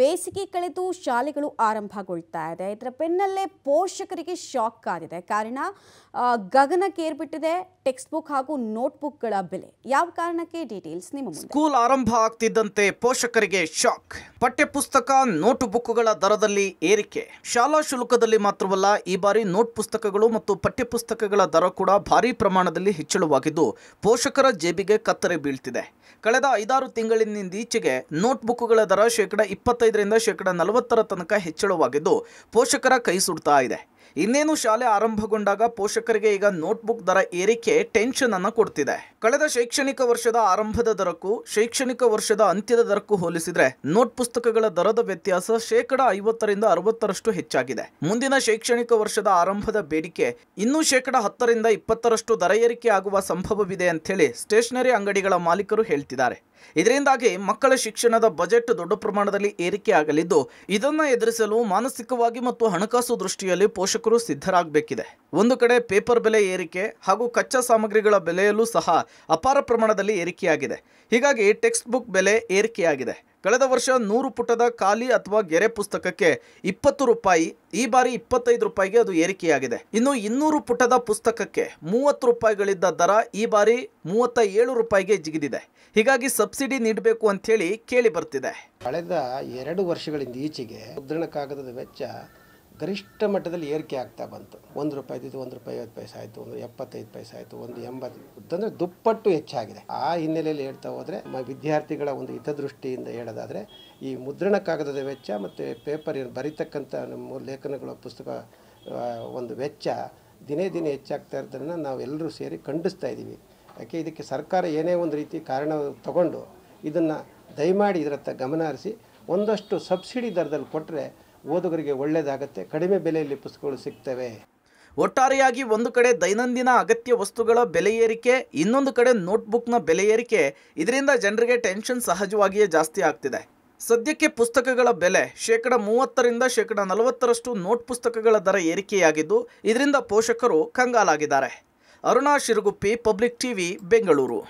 ಬೇಸಿಗೆ ಕಳೆದು ಶಾಲೆಗಳು ಆರಂಭಗೊಳ್ತಾ ಇದೆ ಇದರ ಬೆನ್ನಲ್ಲೇ ಪೋಷಕರಿಗೆ ಶಾಕ್ ಆಗಿದೆ ಕಾರಣ ಗಗನಕ್ಕೇರ್ಬಿಟ್ಟಿದೆ ಟೆಕ್ಸ್ಟ್ ಬುಕ್ ಹಾಗೂ ನೋಟ್ಬುಕ್ಗಳ ಬೆಲೆ ಯಾವ ಕಾರಣಕ್ಕೆ ಡೀಟೇಲ್ಸ್ ನಿಮ್ಮ ಸ್ಕೂಲ್ ಆರಂಭ ಆಗ್ತಿದ್ದಂತೆ ಪೋಷಕರಿಗೆ ಶಾಕ್ ಪಠ್ಯಪುಸ್ತಕ ನೋಟು ಬುಕ್ಗಳ ದರದಲ್ಲಿ ಏರಿಕೆ ಶಾಲಾ ಶುಲ್ಕದಲ್ಲಿ ಮಾತ್ರವಲ್ಲ ಈ ಬಾರಿ ನೋಟ್ ಪುಸ್ತಕಗಳು ಮತ್ತು ಪಠ್ಯಪುಸ್ತಕಗಳ ದರ ಕೂಡ ಭಾರಿ ಪ್ರಮಾಣದಲ್ಲಿ ಹೆಚ್ಚಳವಾಗಿದ್ದು ಪೋಷಕರ ಜೇಬಿಗೆ ಕತ್ತರೆ ಬೀಳ್ತಿದೆ ಕಳೆದ ಐದಾರು ತಿಂಗಳಿನಿಂದೀಚೆಗೆ ನೋಟ್ ದರ ಶೇಕಡ ಇಪ್ಪತ್ತೈದರಿಂದ ಶೇಕಡ ನಲವತ್ತರ ತನಕ ಹೆಚ್ಚಳವಾಗಿದ್ದು ಪೋಷಕರ ಕೈ ಸುಡ್ತಾ ಇದೆ ಇನ್ನೇನು ಶಾಲೆ ಆರಂಭಗೊಂಡಾಗ ಪೋಷಕರಿಗೆ ಈಗ ನೋಟ್ಬುಕ್ ದರ ಏರಿಕೆ ಟೆನ್ಷನ್ ಅನ್ನು ಕೊಡ್ತಿದೆ ಕಳೆದ ಶೈಕ್ಷಣಿಕ ವರ್ಷದ ಆರಂಭದ ದರಕ್ಕೂ ಶೈಕ್ಷಣಿಕ ವರ್ಷದ ಅಂತ್ಯದ ದರಕ್ಕೂ ಹೋಲಿಸಿದ್ರೆ ನೋಟ್ ಪುಸ್ತಕಗಳ ದರದ ವ್ಯತ್ಯಾಸ ಶೇಕಡ ಐವತ್ತರಿಂದ ಅರವತ್ತರಷ್ಟು ಹೆಚ್ಚಾಗಿದೆ ಮುಂದಿನ ಶೈಕ್ಷಣಿಕ ವರ್ಷದ ಆರಂಭದ ಬೇಡಿಕೆ ಇನ್ನೂ ಶೇಕಡ ಹತ್ತರಿಂದ ಇಪ್ಪತ್ತರಷ್ಟು ದರ ಏರಿಕೆ ಆಗುವ ಸಂಭವವಿದೆ ಅಂತ ಹೇಳಿ ಸ್ಟೇಷನರಿ ಅಂಗಡಿಗಳ ಮಾಲೀಕರು ಹೇಳ್ತಿದ್ದಾರೆ ಇದರಿಂದಾಗಿ ಮಕ್ಕಳ ಶಿಕ್ಷಣದ ಬಜೆಟ್ ದೊಡ್ಡ ಪ್ರಮಾಣದಲ್ಲಿ ಏರಿಕೆಯಾಗಲಿದ್ದು ಇದನ್ನು ಎದುರಿಸಲು ಮಾನಸಿಕವಾಗಿ ಮತ್ತು ಹಣಕಾಸು ದೃಷ್ಟಿಯಲ್ಲಿ ಪೋಷಕರು ಸಿದ್ಧರಾಗಬೇಕಿದೆ ಒಂದು ಕಡೆ ಪೇಪರ್ ಬೆಲೆ ಏರಿಕೆ ಹಾಗೂ ಕಚ್ಚಾ ಸಾಮಗ್ರಿಗಳ ಬೆಲೆಯಲ್ಲೂ ಸಹ ಅಪಾರ ಪ್ರಮಾಣದಲ್ಲಿ ಏರಿಕೆಯಾಗಿದೆ ಹೀಗಾಗಿ ಟೆಕ್ಸ್ಟ್ ಬುಕ್ ಬೆಲೆ ಏರಿಕೆಯಾಗಿದೆ ಕಳೆದ ವರ್ಷ ನೂರು ಪುಟದ ಖಾಲಿ ಅಥವಾ ಗೆರೆ ಪುಸ್ತಕಕ್ಕೆ ಇಪ್ಪತ್ತು ರೂಪಾಯಿ ಈ ಬಾರಿ ಇಪ್ಪತ್ತೈದು ರೂಪಾಯಿಗೆ ಅದು ಏರಿಕೆಯಾಗಿದೆ ಇನ್ನು ಇನ್ನೂರು ಪುಟದ ಪುಸ್ತಕಕ್ಕೆ ಮೂವತ್ತು ರೂಪಾಯಿಗಳಿದ್ದ ದರ ಈ ಬಾರಿ ಮೂವತ್ತ ಏಳು ರೂಪಾಯಿಗೆ ಜಿಗಿದಿದೆ ಹೀಗಾಗಿ ಸಬ್ಸಿಡಿ ನೀಡಬೇಕು ಹೇಳಿ ಕೇಳಿ ಬರ್ತಿದೆ ಕಳೆದ ಎರಡು ವರ್ಷಗಳಿಂದ ಈಚೆಗೆ ಮುದ್ರಣ ಕಾಗದದ ವೆಚ್ಚ ಗರಿಷ್ಠ ಮಟ್ಟದಲ್ಲಿ ಏರಿಕೆ ಆಗ್ತಾ ಬಂತು ಒಂದು ರೂಪಾಯಿ ಇದ್ದಿದ್ದು ಒಂದು ರೂಪಾಯಿ ಐವತ್ತು ಪೈಸೆ ಆಯಿತು ಒಂದು ಎಪ್ಪತ್ತೈದು ಪೈಸೆ ಆಯಿತು ಒಂದು ಎಂಬತ್ತು ಅಂದರೆ ದುಪ್ಪಟ್ಟು ಹೆಚ್ಚಾಗಿದೆ ಆ ಹಿನ್ನೆಲೆಯಲ್ಲಿ ಹೇಳ್ತಾ ಹೋದರೆ ವಿದ್ಯಾರ್ಥಿಗಳ ಒಂದು ಹಿತದೃಷ್ಟಿಯಿಂದ ಹೇಳೋದಾದರೆ ಈ ಮುದ್ರಣ ಕಾಗದದ ವೆಚ್ಚ ಮತ್ತು ಪೇಪರ್ ಬರಿತಕ್ಕಂಥ ನಮ್ಮ ಲೇಖನಗಳ ಪುಸ್ತಕ ಒಂದು ವೆಚ್ಚ ದಿನೇ ದಿನೇ ಹೆಚ್ಚಾಗ್ತಾ ಇರೋದನ್ನು ನಾವೆಲ್ಲರೂ ಸೇರಿ ಖಂಡಿಸ್ತಾ ಇದ್ದೀವಿ ಯಾಕೆ ಇದಕ್ಕೆ ಸರ್ಕಾರ ಏನೇ ಒಂದು ರೀತಿ ಕಾರಣ ತಗೊಂಡು ಇದನ್ನು ದಯಮಾಡಿ ಇದರತ್ತ ಗಮನ ಹರಿಸಿ ಒಂದಷ್ಟು ಸಬ್ಸಿಡಿ ದರದಲ್ಲಿ ಕೊಟ್ಟರೆ ಓದುಗರಿಗೆ ಒಳ್ಳೆಯದಾಗತ್ತೆ ಕಡಿಮೆ ಬೆಲೆಯಲ್ಲಿ ಪುಸ್ತಕಗಳು ಸಿಗ್ತವೆ ಒಟ್ಟಾರೆಯಾಗಿ ಒಂದು ಕಡೆ ದೈನಂದಿನ ಅಗತ್ಯ ವಸ್ತುಗಳ ಬೆಲೆ ಏರಿಕೆ ಇನ್ನೊಂದು ಕಡೆ ನೋಟ್ಬುಕ್ನ ಬೆಲೆ ಏರಿಕೆ ಇದರಿಂದ ಜನರಿಗೆ ಟೆನ್ಷನ್ ಸಹಜವಾಗಿಯೇ ಜಾಸ್ತಿ ಆಗ್ತಿದೆ ಸದ್ಯಕ್ಕೆ ಪುಸ್ತಕಗಳ ಬೆಲೆ ಶೇಕಡ ಮೂವತ್ತರಿಂದ ಶೇಕಡ ನಲವತ್ತರಷ್ಟು ನೋಟ್ ಪುಸ್ತಕಗಳ ದರ ಏರಿಕೆಯಾಗಿದ್ದು ಇದರಿಂದ ಪೋಷಕರು ಕಂಗಾಲಾಗಿದ್ದಾರೆ ಅರುಣಾ ಶಿರುಗುಪ್ಪಿ ಪಬ್ಲಿಕ್ ಟಿವಿ ಬೆಂಗಳೂರು